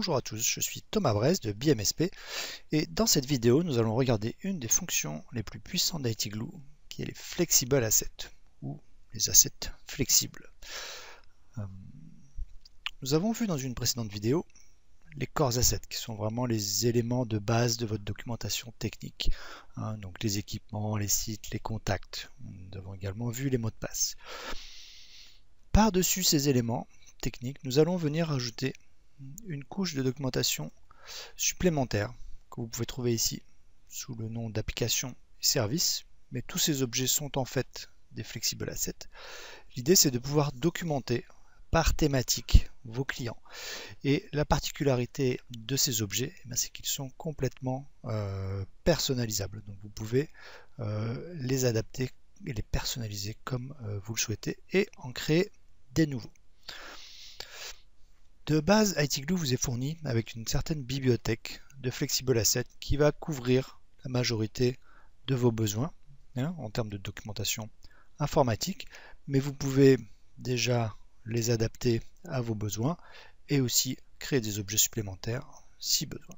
Bonjour à tous, je suis Thomas Brest de BMSP et dans cette vidéo nous allons regarder une des fonctions les plus puissantes d'ITGlue qui est les Flexible Assets ou les assets flexibles. Euh, nous avons vu dans une précédente vidéo les corps assets qui sont vraiment les éléments de base de votre documentation technique, hein, donc les équipements, les sites, les contacts. Nous avons également vu les mots de passe. Par-dessus ces éléments techniques, nous allons venir ajouter une couche de documentation supplémentaire que vous pouvez trouver ici sous le nom d'application service, mais tous ces objets sont en fait des flexibles assets. L'idée c'est de pouvoir documenter par thématique vos clients. Et la particularité de ces objets, eh c'est qu'ils sont complètement euh, personnalisables. Donc vous pouvez euh, les adapter et les personnaliser comme euh, vous le souhaitez et en créer des nouveaux. De base, ITGlue vous est fourni avec une certaine bibliothèque de Flexible assets qui va couvrir la majorité de vos besoins hein, en termes de documentation informatique, mais vous pouvez déjà les adapter à vos besoins et aussi créer des objets supplémentaires si besoin.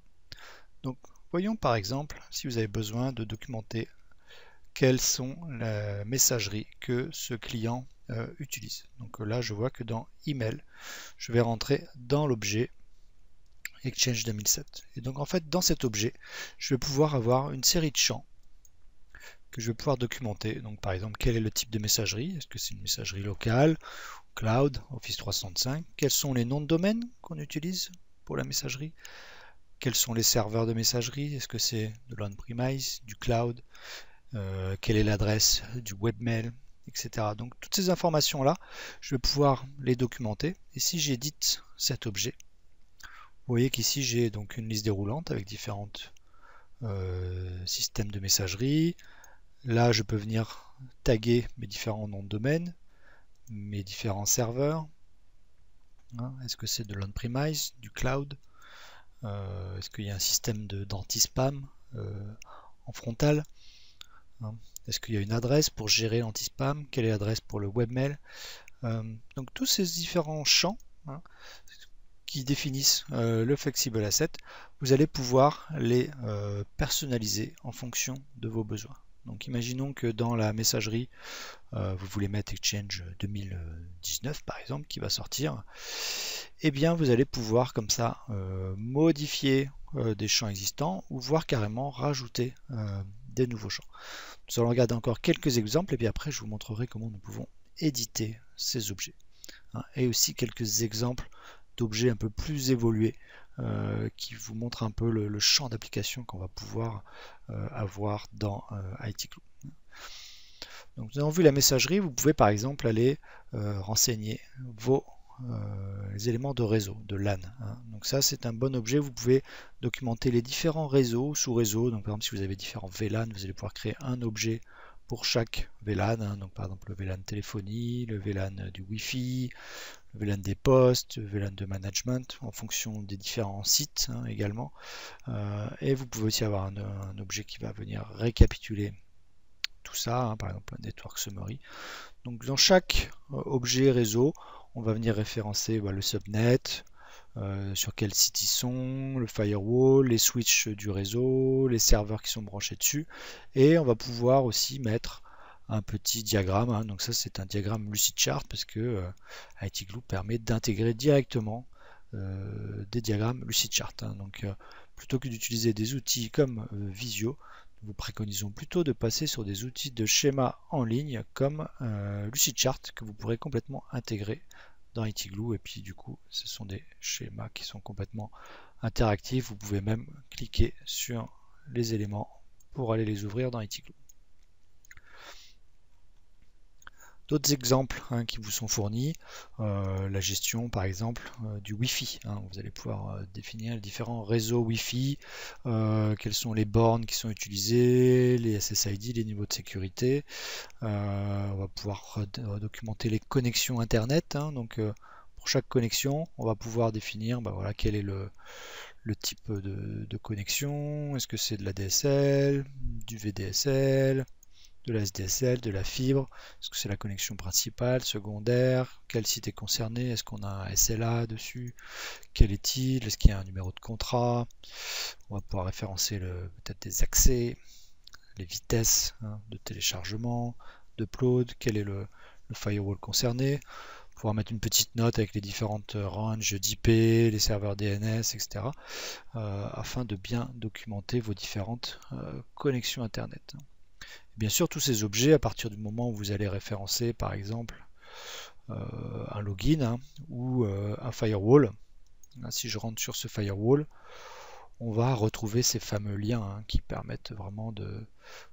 Donc voyons par exemple si vous avez besoin de documenter quelles sont les messageries que ce client euh, utilise. Donc euh, là, je vois que dans email, je vais rentrer dans l'objet Exchange 2007. Et donc en fait, dans cet objet, je vais pouvoir avoir une série de champs que je vais pouvoir documenter. Donc par exemple, quel est le type de messagerie Est-ce que c'est une messagerie locale Cloud, Office 365 Quels sont les noms de domaine qu'on utilise pour la messagerie Quels sont les serveurs de messagerie Est-ce que c'est de l'on-premise, du cloud euh, Quelle est l'adresse du webmail etc. Donc toutes ces informations-là, je vais pouvoir les documenter. Et si j'édite cet objet, vous voyez qu'ici j'ai donc une liste déroulante avec différents euh, systèmes de messagerie. Là, je peux venir taguer mes différents noms de domaine, mes différents serveurs. Hein, est-ce que c'est de l'on-premise, du cloud euh, Est-ce qu'il y a un système d'anti-spam euh, en frontal Hein. Est-ce qu'il y a une adresse pour gérer l'anti-spam Quelle est l'adresse pour le webmail euh, Donc tous ces différents champs hein, qui définissent euh, le flexible asset, vous allez pouvoir les euh, personnaliser en fonction de vos besoins. Donc imaginons que dans la messagerie, vous voulez mettre Exchange 2019 par exemple, qui va sortir. et eh bien, vous allez pouvoir comme ça modifier des champs existants ou voire carrément rajouter des nouveaux champs. Nous allons regarder encore quelques exemples et puis après je vous montrerai comment nous pouvons éditer ces objets. Hein, et aussi quelques exemples d'objets un peu plus évolués euh, qui vous montrent un peu le, champ d'application qu'on va pouvoir euh, avoir dans euh, IT Cloud. Donc nous avons vu la messagerie, vous pouvez par exemple aller renseigner vos euh, les éléments de réseau, de LAN. Hein. Donc ça c'est un bon objet, vous pouvez documenter les différents réseaux, sous réseau donc par exemple si vous avez différents VLAN, vous allez pouvoir créer un objet pour chaque VLAN, hein. donc par exemple le VLAN téléphonie, le VLAN du Wi-Fi, le VLAN des postes, le VLAN de management, en fonction des différents sites hein, également. Euh, et vous pouvez aussi avoir un, objet qui va venir récapituler tout ça, par exemple un network summary. Donc dans chaque euh, objet réseau, on va venir référencer bah, le subnet, euh, sur quel site ils sont, le firewall, les switches du réseau, les serveurs qui sont branchés dessus. Et on va pouvoir aussi mettre un petit diagramme. Hein. Donc ça c'est un diagramme Lucidchart parce que euh, permet d'intégrer directement euh, des diagrammes Lucidchart. Hein. Donc euh, plutôt que d'utiliser des outils comme Visio, nous préconisons plutôt de passer sur des outils de schéma en ligne comme euh, Lucidchart que vous pourrez complètement intégrer dans itigloo et puis du coup ce sont des schémas qui sont complètement interactifs. Vous pouvez même cliquer sur les éléments pour aller les ouvrir dans Itiglu. d'autres exemples hein, qui vous sont fournis, euh, la gestion par exemple euh, du Wi-Fi. Hein. vous allez pouvoir euh, définir les différents réseaux Wi-Fi, quelles sont les bornes qui sont utilisées, les SSID, les niveaux de sécurité. on va pouvoir documenter les connexions Internet. Hein. donc pour chaque connexion, on va pouvoir définir bah, voilà, quel est le, le type de, de connexion, est-ce que c'est de la DSL, du VDSL, de la SDSL, de la fibre, est-ce que c'est la connexion principale, secondaire, quel site est concerné, est-ce qu'on a un SLA dessus, quel est-il, est-ce qu'il y a un numéro de contrat, on va pouvoir référencer peut-être des accès, les vitesses hein, de téléchargement, d'upload, quel est le, firewall concerné, pouvoir mettre une petite note avec les différentes ranges d'IP, les serveurs DNS, etc., euh, afin de bien documenter vos différentes euh, connexions Internet bien sûr, tous ces objets, à partir du moment où vous allez référencer, par exemple, euh, un login hein, ou euh, un firewall, hein, si je rentre sur ce firewall, on va retrouver ces fameux liens hein, qui permettent vraiment de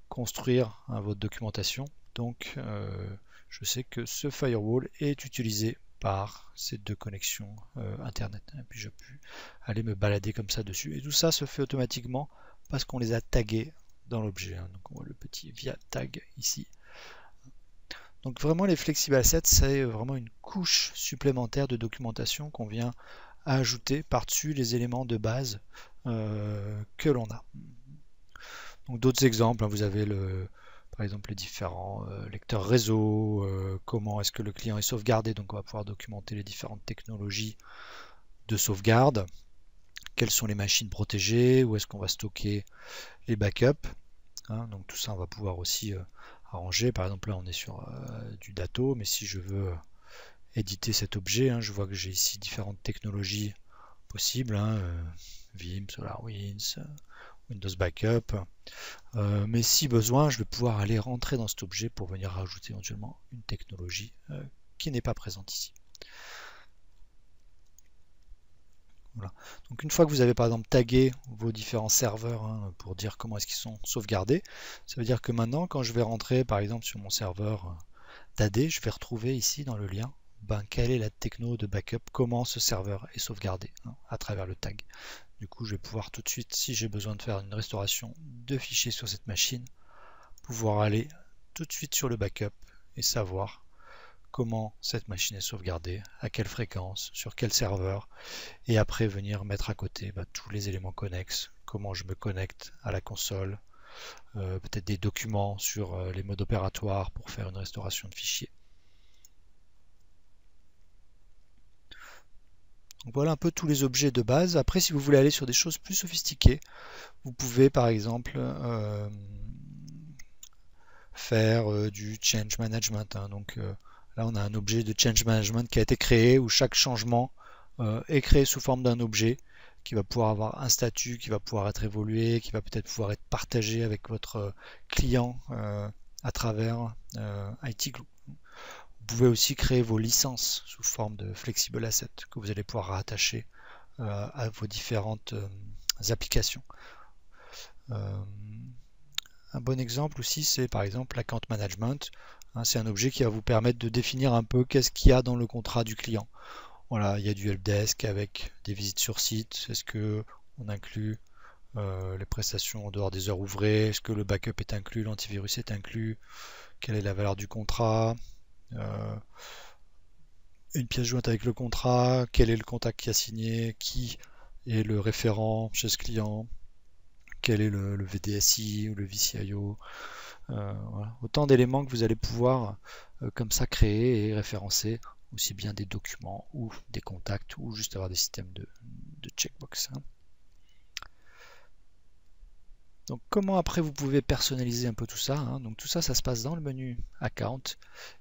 construire votre documentation. Donc, euh, je sais que ce firewall est utilisé par ces deux connexions Internet. Et puis, je peux aller me balader comme ça dessus. Et tout ça se fait automatiquement parce qu'on les a tagués dans l'objet. Hein. Donc on voit le petit via tag ici. Donc vraiment les flexible assets, c'est vraiment une couche supplémentaire de documentation qu'on vient ajouter par-dessus les éléments de base euh, que l'on a. Donc d'autres exemples, hein. vous avez le, par exemple les différents euh, lecteurs réseau, euh, comment est-ce que le client est sauvegardé, donc on va pouvoir documenter les différentes technologies de sauvegarde, quelles sont les machines protégées, où est-ce qu'on va stocker les backups. Hein, donc tout ça, on va pouvoir aussi euh, arranger. Par exemple, là, on est sur euh, du dato, mais si je veux euh, éditer cet objet, hein, je vois que j'ai ici différentes technologies possibles. Hein, Vim, SolarWinds, Windows Backup. mais si besoin, je vais pouvoir aller rentrer dans cet objet pour venir rajouter éventuellement une technologie qui n'est pas présente ici. Donc une fois que vous avez par exemple tagué vos différents serveurs hein, pour dire comment est-ce qu'ils sont sauvegardés, ça veut dire que maintenant quand je vais rentrer par exemple sur mon serveur euh, d'AD, je vais retrouver ici dans le lien ben, quelle est la techno de backup, comment ce serveur est sauvegardé hein, à travers le tag. Du coup je vais pouvoir tout de suite, si j'ai besoin de faire une restauration de fichiers sur cette machine, pouvoir aller tout de suite sur le backup et savoir comment cette machine est sauvegardée, à quelle fréquence, sur quel serveur, et après venir mettre à côté bah, tous les éléments connexes, comment je me connecte à la console, euh, peut-être des documents sur euh, les modes opératoires pour faire une restauration de fichiers. voilà un peu tous les objets de base. Après, si vous voulez aller sur des choses plus sophistiquées, vous pouvez par exemple euh, faire du change management. Hein. donc Là, on a un objet de change management qui a été créé où chaque changement euh, est créé sous forme d'un objet qui va pouvoir avoir un statut, qui va pouvoir être évolué, qui va peut-être pouvoir être partagé avec votre euh, client euh, à travers euh, IT Vous pouvez aussi créer vos licences sous forme de flexible assets que vous allez pouvoir rattacher à vos différentes applications. un bon exemple aussi, c'est par exemple l'account management. Hein, c'est un objet qui va vous permettre de définir un peu qu'est-ce qu'il y a dans le contrat du client. Voilà, il y a du helpdesk avec des visites sur site. Est-ce qu'on inclut euh, les prestations en dehors des heures ouvrées Est-ce que le backup est inclus L'antivirus est inclus Quelle est la valeur du contrat euh, Une pièce jointe avec le contrat Quel est le contact qui a signé Qui est le référent chez ce client Quel est le, le VDSI ou le VCIO euh, Autant d'éléments que vous allez pouvoir euh, comme ça créer et référencer aussi bien des documents ou des contacts ou juste avoir des systèmes de, checkbox. Hein. Donc comment après vous pouvez personnaliser un peu tout ça hein? Donc tout ça, ça se passe dans le menu Account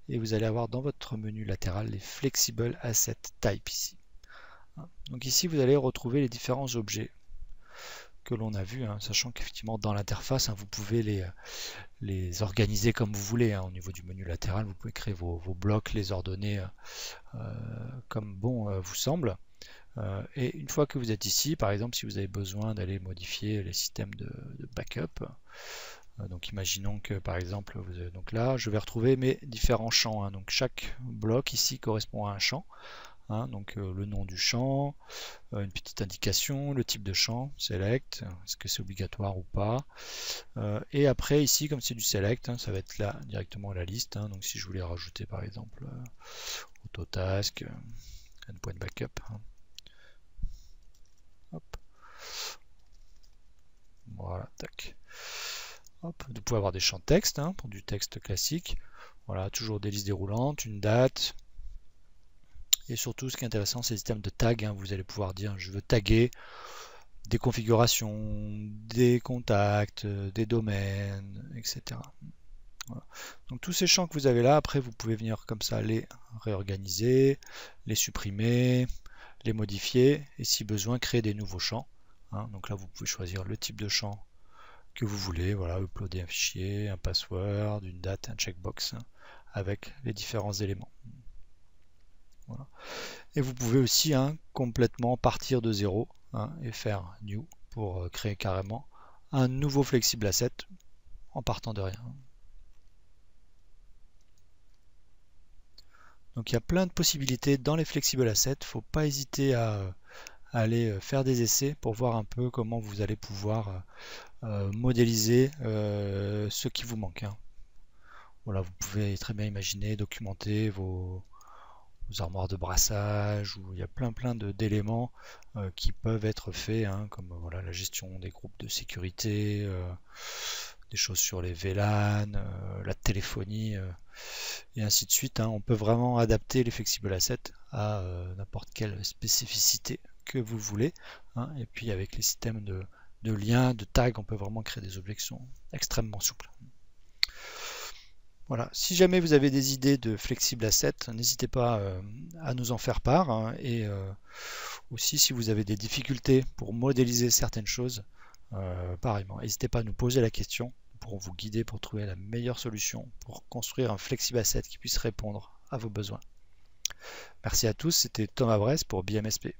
et vous allez avoir dans votre menu latéral les Flexible Asset Type ici. Hein. Donc ici, vous allez retrouver les différents objets que l'on a vu, hein, sachant qu'effectivement dans l'interface, hein, vous pouvez les, les organiser comme vous voulez. Hein. au niveau du menu latéral, vous pouvez créer vos, blocs, les ordonner euh, euh, comme bon euh, vous semble. et une fois que vous êtes ici, par exemple, si vous avez besoin d'aller modifier les systèmes de, de backup, donc imaginons que par exemple, vous donc là, je vais retrouver mes différents champs. donc chaque bloc ici correspond à un champ. Hein, donc euh, le nom du champ, euh, une petite indication, le type de champ, select, est-ce que c'est obligatoire ou pas. Euh, et après ici, comme c'est du select, hein, ça va être là directement la liste. Hein, donc si je voulais rajouter par exemple autotask, endpoint backup. Hop. Voilà, tac. Hop. Vous pouvez avoir des champs texte pour du texte classique. Voilà, toujours des listes déroulantes, une date, et surtout, ce qui est intéressant, c'est le système de tag. Hein. Vous allez pouvoir dire je veux taguer des configurations, des contacts, euh, des domaines, etc. Donc tous ces champs que vous avez là, après vous pouvez venir comme ça les réorganiser, les supprimer, les modifier et si besoin créer des nouveaux champs. Hein. Donc là vous pouvez choisir le type de champ que vous voulez, voilà, uploader un fichier, un password, une date, un checkbox hein, avec les différents éléments. Et vous pouvez aussi hein, complètement partir de zéro hein, et faire new pour euh, créer carrément un nouveau flexible asset en partant de rien. Donc il y a plein de possibilités dans les flexible assets. Faut pas hésiter à, euh, aller euh, faire des essais pour voir un peu comment vous allez pouvoir modéliser ce qui vous manque. Hein. Voilà, vous pouvez très bien imaginer, documenter vos, aux armoires de brassage, où il y a plein plein d'éléments euh, qui peuvent être faits, hein, comme voilà, la gestion des groupes de sécurité, euh, des choses sur les VLAN, euh, la téléphonie, et ainsi de suite. Hein. On peut vraiment adapter les flexible assets à n'importe quelle spécificité que vous voulez. Hein. Et puis avec les systèmes de, liens, de tags, on peut vraiment créer des objets extrêmement souples. Voilà, si jamais vous avez des idées de flexible asset, n'hésitez pas euh, à nous en faire part. Hein, et euh, aussi si vous avez des difficultés pour modéliser certaines choses, euh, pareillement, n'hésitez pas à nous poser la question nous pourrons vous guider pour trouver la meilleure solution pour construire un flexible asset qui puisse répondre à vos besoins. Merci à tous, c'était Thomas Bresse pour BMSP.